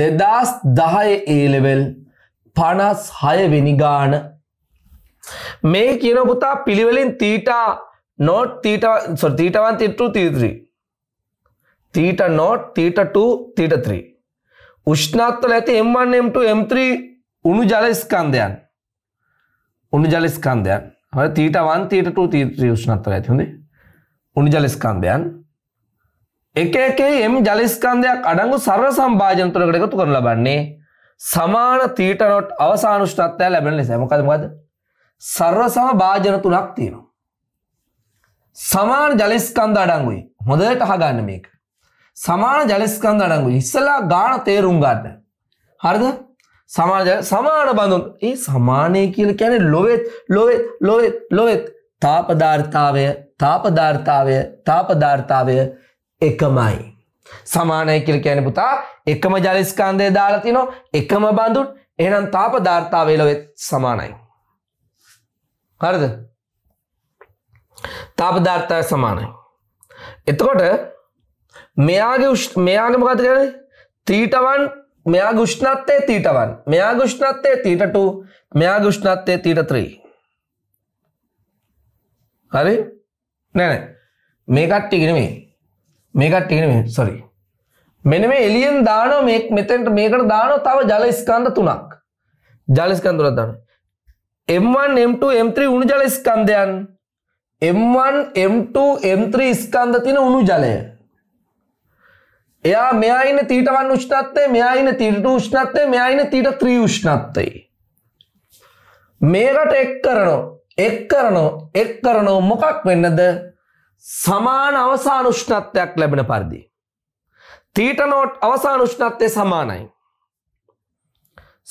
දෙදස් දහය ඒලෙවල් පනස් හයවෙනි ගාන මේ කියන පුතා පිළිවෙලින් theta naught theta theta one theta two theta three theta naught theta theta three උෂ්ණත්වල ඇති M1M2 M3 උණු ජලස්කන්ධයන් උණු ජලස්කන්ධයන් තීටවන් තීට තීත්‍රී උෂ්ණත්වල ඇති හොඳේ උණු ජලස්කන්ධයන් එක එකේ එම් ජලස්කන්ධයක් අඩංගු සර්ව සම්භාජන තුනකට එකතු කරන ලබන්නේ සමාන තීට නොට් අවසානුෂ්ටත්වය ලැබෙන නිසා. මොකද මොකද? සර්ව සම භාජන තුනක් තියෙනවා. සමාන ජලස්කන්ධ අඩංගුයි. හොඳට අහගන්න මේක. සමාන ජලස්කන්ධ අඩංගුයි. ඉස්සලා ගාන තේරුම් ගන්න. හරිද? සමාන සමාන බඳුන්. ඒ සමානය කියලා කියන්නේ ලොවෙත් ලොවෙත් ලොවෙත් ලොවෙත් තාපදාර්ථාවය තාපදාර්ථාවය තාපදාර්ථාවය එකමයි. සමානය කියල කියන පුතා එකම ජලස්කන්දය දාලතිනො එකම බඳුන් එහනම් තාප ධර්තාවේලොවෙත් සමානයි. හරද තාපධර්තාය සමානයි. එතකොට මෙයාගේ මෙයාගේ මොකද කරන තීටවන් මෙයා ගෘෂ්ණත්තය තීටවන් මෙයා ගෘෂ්ණත්තය තීටට මෙයා ගෘෂ්ණත්තය තීටත්‍රී හරි නැන මේ කට්ටිගෙනමේ මේකට තියෙන සොරි මෙන මේ එලියෙන් දානෝ මේ මෙතෙන්ට මේකට දානෝ තව ජල ස්කන්ධ තුනක් ජල ස්කන්ධ තුනක් දානවා M1 M2 M3 උණු ජල ස්කන්ධයන් M1 M2 M3 ස්කන්ධ තියෙන උණු ජලය එයා මෙයා ඉන්න තීට 1 උෂ්ණත්වය මෙයා ඉන්න තීට 2 උෂ්ණත්වය මෙයා ඉන්න තීට 3 උෂ්ණත්වය මේකට එක් කරනෝ එක් කරනෝ එක් කරනෝ මොකක් වෙන්නද සමාන අවසාන උෂ්ණත්වයක් ලැබෙන පරිදි. තීටනෝට් අවසාන උෂ්ණත්වය සමානයි.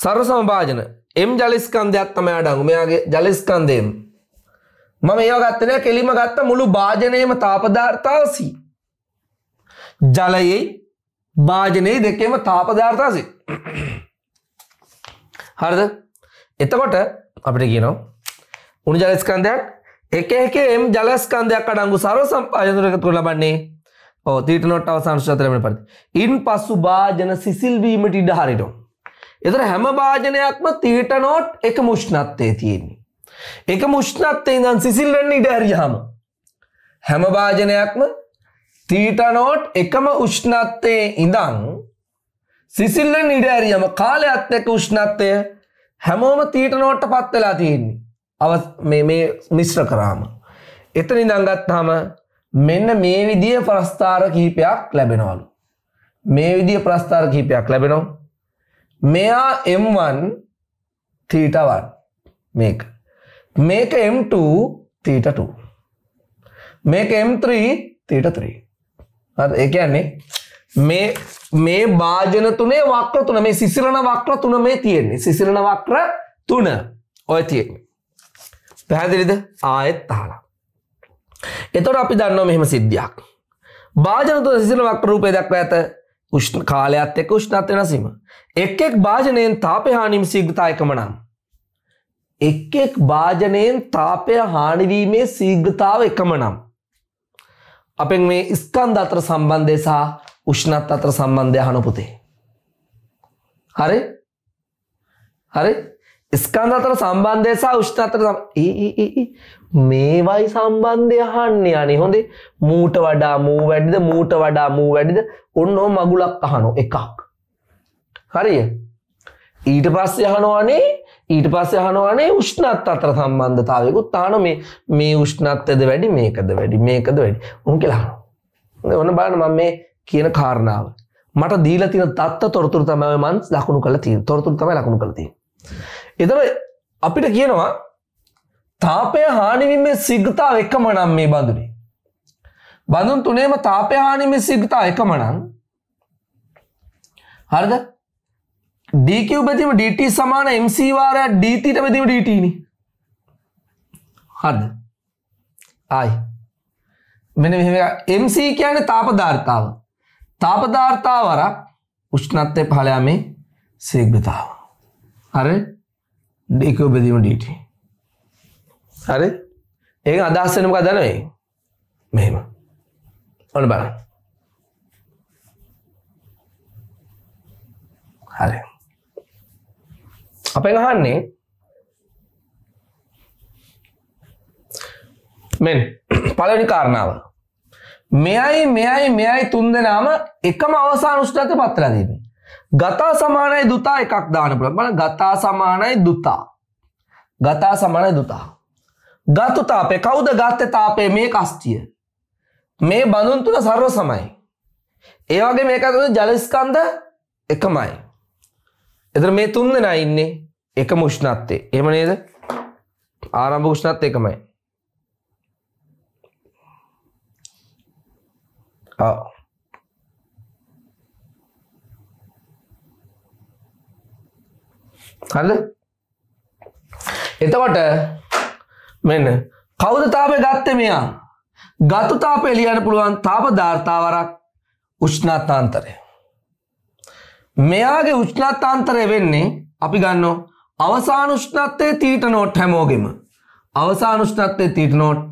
සර්ව සමභාජන එම් ජලිස්කන්ධයක් තමයි අඩංගු. මෙයාගේ ජලිස්කන්ධයෙන් මම ඒව ගත්තේ නෑ කෙලිම ගත්ත මුළු භාජනයේම තාප ධාර්තාවසි. ජලයේ භාජනයේ දෙකේම තාප ධාර්තාවසි. හරිද? එතකොට අපිට කියනවා උණු ජලස්කන්ධයක් එක එක එම් ජලස්කන්ධයක් අඩංගු සර්ව සම්පායතන එකතු කරලා ලබන්නේ ඔව් තීට නොට් අවසාන සූත්‍රය වෙන පරිදි ඉන් පසු භාජන සිසිල් වීමට ඉඩ හරිනවා එතන හැම භාජනයක්ම තීට නොට් එක මුෂ්ණත්වයේ තියෙන්නේ එක මුෂ්ණත්වයේ ඉඳන් සිසිල් වෙන්න ඉඩ හරියාම හැම භාජනයක්ම තීට නොට් එකම උෂ්ණත්වයේ ඉඳන් සිසිල් වෙන්න ඉඩ හරියාම කාලයත් එක්ක උෂ්ණත්වය හැමෝම තීට නොට්ටපත් වෙලා තියෙන්නේ අවත් මේ මිශ්‍ර කරාම. එතනි දඟත්හම මෙන්න මේ විදිය ප්‍රස්ථාර කීපයක් ලැබෙනවලු. මේ විදිය ප්‍රස්ථාර කීපයක් ලැබෙනවා. මෙයා M1 තීටවන් මේක. මේක M2 තීට2. මේක M3 තීට3. ඒකයන්නේ මේ මේ භාජන තුනේ වක්‍ර තුන මේ සිසිරණ වක්‍ර තුන මේ තියෙන්නේ සිසිරණ වක්‍ර තුන ඔය තියෙන්නේ පැහැදිලිද ආයෙත් අහලා. එතොට අපි දන්නව මෙහෙම සිද්ධියක්. භාජනතු සිසිල වක්‍රරූපය දක්ව ඇත උෂ්ණ කාලයක්ත් එක් උෂ්ණත්ව නසීම. එක් එක් භාජනයෙන් තාපය හානිම් සීග්‍රතායකම නම්. එක් එක් භාජනයෙන් තාපය හානිවීමේ සීග්‍රතාව එකම නම්. අපෙන් මේ ස්කන්ධ අතර සම්බන්ධය සහ උෂ්ණත් අතර සම්බන්ධය හනපුතේ. හරි හරි ස්කන්ධ අතර සම්බන්ධය සහ උෂ්ණ අතර මේවයි සම්බන්ධය අහන්නේ අනේ හොඳේ මූට වඩා මූ වැඩිද මූට වඩා මූ වැඩිද ඔන්න ඕ මගුලක් අහනෝ එකක් හරිය ඊට පස්සේ අහනවානේ ඊට පස්සේ අහනවානේ උෂ්ණත් අතර සම්බන්ධතාවයකුත් තාන මේ මේ උෂ්ණත්වද වැඩි මේකද වැඩි මේකද වැඩි උන් කියලා ඔන්න බලන්න මම මේ කියන කාරණාව මට දීලා තියෙන තත්ත තොරතුරු තමයි මම ලකුණු කරලා තියෙන්නේ තොරතුරු තමයි ලකුණු කරලා තියෙන්නේ එතර අපිට කියනවා තාපය හානිවිම සිගතා එකම නම් මේ බඳුනේ. බඳුන් තුනේම තාපය හානිම සිගතා එකම නම් හරිද DQ බැතිම DT සමාන MC වාරයක් DT ට බැතිම DT නේ. හරිද? ආයි. මෙන්න මෙහෙම MC කියන්නේ තාප ධාර්තාව. තාප ධාර්තාව වරක් උෂ්ණත්වය පහළ යමේ සීඝ්‍රතාව. හරි? ඩකෝ බෙදීම ඩීට හරි ඒ අදහස්සනමක දනයි මෙහෙම ඔන්න බල හරි අප ගහන්නේ මෙන් පලනි කාරණාව මෙයයි මෙයයි මෙයයි තුන්දනාම එකම අවසා නුෂ්ටත පත්‍රදීම ගතා සමානයි දුතා එකක් දාන පුළුවන් බලන්න ගතා සමානයි දුතා ගතා සමානයි දුතා ගතු තාපය කවුද ගත්තේ තාපය මේ කස්ටිය මේ බඳුන් තුන සර්ව සමයි ඒ වගේ මේක තුන ජල ස්කන්ධ එකමයි එතන මේ තුන් දෙනා ඉන්නේ එකම උෂ්ණත්වයේ එහෙම නේද ආරම්භ උෂ්ණත්වය එකමයි ආ හරද එතකොට මෙන්න කවුද තාපය ගත්ත මෙයා ගතු තාප එලියන්න පුළුවන් තාප ධාර්තාවරක් උෂ්ණත්තාන්තරය මෙයාගේ උෂ්ණත්තාන්තරය වෙන්නේ අපි ගන්න අවසාන උෂ්ණත්වය තීට නෝට් හැමෝගෙම අවසාන උෂ්ණත්වය තීට නෝට්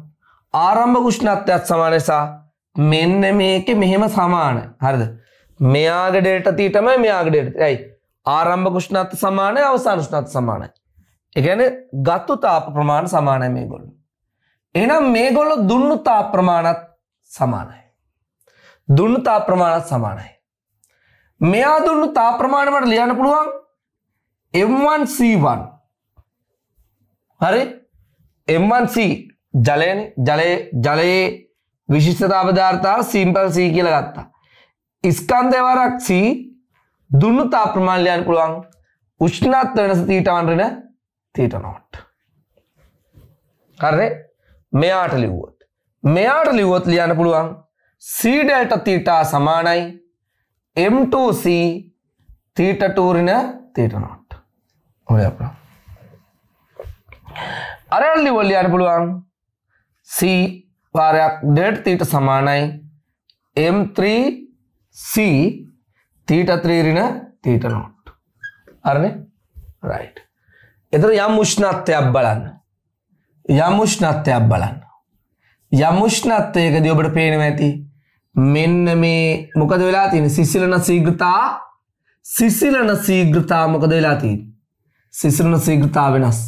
ආරම්භ උෂ්ණත්වයක් සමානසා මෙන්න මේක මෙහෙම සමාන හරිද මෙයාගඩට තීටම මෙයාගඩට ඇයි ආරම්භ කුෂ්ණත්ව සමානයි අවසාන කුෂ්ණත්ව සමානයි. ඒ කියන්නේ ගත්තු තාප ප්‍රමාණය සමානයි මේගොල්ලෝ. එහෙනම් මේගොල්ලෝ දුන්නු තාප ප්‍රමාණත් සමානයි. දුන්නු තාප ප්‍රමාණත් සමානයි. මෙයා දුන්නු තාප ප්‍රමාණය මට ලියන්න පුළුවන් M1C1. හරි? M1C ජලයනේ ජලයේ ජලයේ විශිෂ්ටතා පදාර්ථ සිම්පල් C කියලා ගත්තා. ස්කන්ධය වරක් C දුන්නු තාප්‍රමාල්ලයන් පුළුවන් උෂ්ණත්වනස තීටවන්රෙන තීටනොට්. කරේ මෙයාට ලිව්වොත්. මෙයාට ලිව්වොත් ලියන්න පුළුවන් සීඩල්ට තීටා සමානයි M2C තීටටූරින තීටනොට්. ඔය අප. අරල් ලිවල් ලියන්න පුළුවන් සී වාරයක් ඩෙඩ් තීට සමානයි M3C තීටත්‍රීරින තීට නොට් අරන රයි් එතර යම්මුෂ්නත්වයක් බලන්න යම්මුෂ්නත්වයක් බලන්න යම්මුෂ්නත්වයකද ඔබට පේනව ඇති මෙන්න මේ මොකද වෙලා තියෙන සිසිලන සීග්‍රතා සිසිලන සීග්‍රතා මොකද වෙලා තිී සිසිලන සීග්‍රතා වෙනස්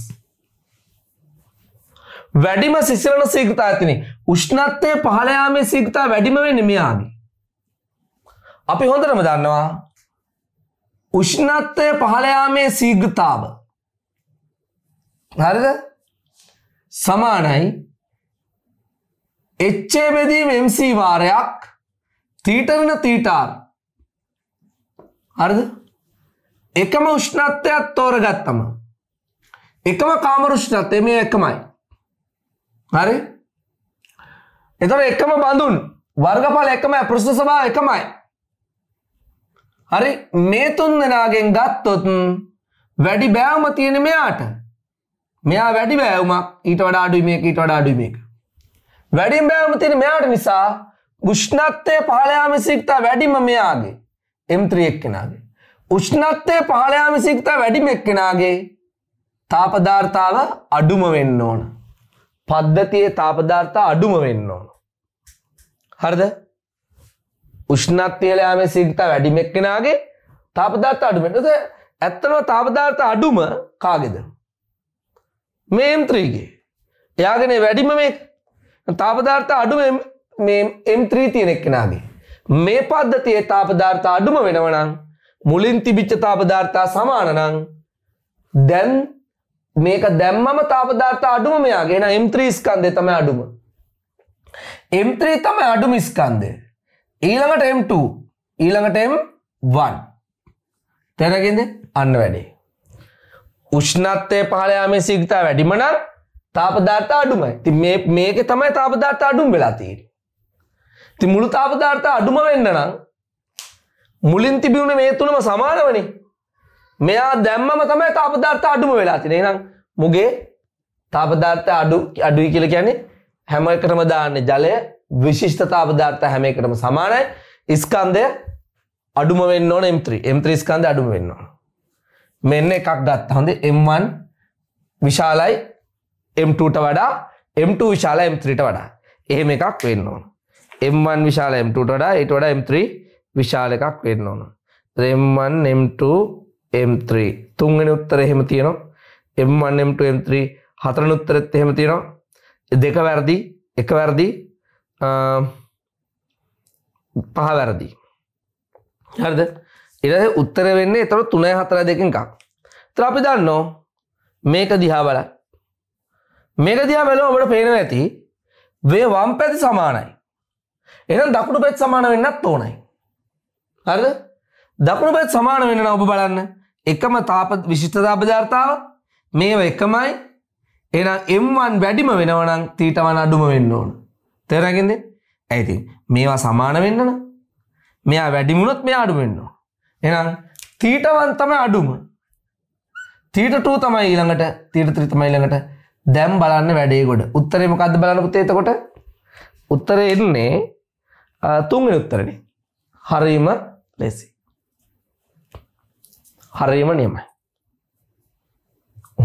වැඩිම සිසිලන සීග්‍රතා ඇතිනේ උෂ්නත්වය පහලයාමේ සීග්‍රතා වැඩිම වෙන මෙයාගේ අපි හොඳටම දන්නවා උෂ්ණත්වය පහළයාමේ සීග්‍රතාව හරිද සමානයි එච්චේ බෙදීම MC වාරයක් තීටරන තීටාර් හරිද එකම උෂ්ණත්වයක් තෝරගත්තම එකම කාමර උෂ්ණත්වය මේ එකමයි හරි එතකොට එකම බඳුන් වර්ගඵල එකමයි ප්‍රශ්න සභාව එකමයි හරි මේ තුන් දෙනාගෙන් ගත්තොත් වැඩි බෑවම තියෙන මෙයාට මෙයා වැඩි බෑවුමක් ඊට වඩා අඩුයි මේක ඊට වඩා අඩුයි මේක වැඩිම බෑවම තියෙන මෙයාට නිසා උෂ්ණත්වය පහළ යාම සික්තා වැඩිම මෙයාගේ M3 එක්කෙනාගේ උෂ්ණත්වය පහළ යාම සික්තා වැඩිම එක්කෙනාගේ තාපදාර්ථාව අඩුම වෙන්න ඕන පද්ධතියේ තාපදාර්ථ අඩුම වෙන්න ඕන හරිද උෂ්ණත්තියලයාම සිගතා වැඩිම එක්කෙනගේ තාපදාර්ථ අඩුමෙන්ද ඇත්තනව තාපදාර්ථ අඩුම කාගෙද. මේම්ත්‍රීගේ. එයාගෙන වැඩිම මේ තාපදාර්ථ අඩුම එම්ත්‍රී තියෙනෙක් කෙනගේ. මේ පද්ධතිය තාපදාර්ථ අඩුම වෙනවනං මුලින් තිබිච්ච තාපදාර්ථා සමානනං දැන් මේක දැම්මම තාපදාර්ථ අඩුම මෙයාගෙන එම්ත්‍රීස්කන්දය තම අඩුම. එම්ත්‍රී තම අඩුමිස්කන්දේ ඊළඟට M2 ඊළඟට M1 තේරගෙද අන්න වැඩේ උෂ්ණත්වය පහලයාමේ සිගතා වැඩිමනත් තාපධර්ත අඩුමයි ති මේක තමයි තාපධර්ත අඩුම් වෙලාතීර ති මුළු තාපධර්ත අඩුම වෙන්නනම් මුලින් තිබියුණ මේ තුනම සමානවනි මෙයා දැම්මම තමයි තාපධර්ත අඩුම වෙලාතින නම් මුගේ තාපධර්ත අඩු අඩුයි කියල කියන්නේ හැම එකටම දාන්න ජලය විශිෂ්ටතා පදාර්ථ හැම එකටම සමානයි ස්කන්ධය අඩුම වෙන්න ඕන M3 M3 ස්කන්ධය අඩුම වෙන්න ඕන මෙන්න එකක් ගත්ත හොඳ M1 විශාලයි M2ට වඩා M2 විශාලයි M3ට වඩා එහෙම එකක් වෙන්න ඕන M1 විශාල M2ට වඩා ඊට වඩා M3 විශාල එකක් වෙන්න ඕන M1 M2 M3 තුන්වෙනි උත්තරය එහෙම තියෙනවා M1 M2 M3 හතරවෙනි උත්තරෙත් එහෙම තියෙනවා දෙක වැරදි එක වැරදි පහවැරදි හරද එ උත්තර වෙන්නේ තොර තුනය හතර දෙකින් එකක් ත්‍රපි දන්නෝ මේක දිහා බල මේක දිහා බැලෝ ඔබට පේනව ඇති වේ වම් පැති සමානයි එනම් දකුණු පැත් සමාන වෙන්නත් ඕනයි හරද දකුණු පැත් සමාන වෙන්න ඔබ බලන්න එකම තාප විශිෂ්ඨතාපධාර්ථාව මේව එකමයි එනම් එම්වන් වැඩිම වෙනවනම් තීටවන් අඩුම වෙන්න ඕන තේරගෙන්ද ඇයිති මේවා සමාන වෙන්නන මෙයා වැඩිමුණොත් මේ අඩු වෙන්නවා එනම් තීටවන් තමයි අඩුම තීටට තමයි ඊළඟට තීටත්‍රි තමයි ළඟට දැම් බලන්න වැඩේ ගොඩ උත්තරේ මොකක්ද බලන්න පුතේතකොට උත්තරේ එන්නේ තුන්වෙනි උත්තරනේ හරීම ලෙසි හරීම නියමයි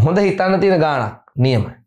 හොඳ හිතන්න තියෙන ගානක් නියමයි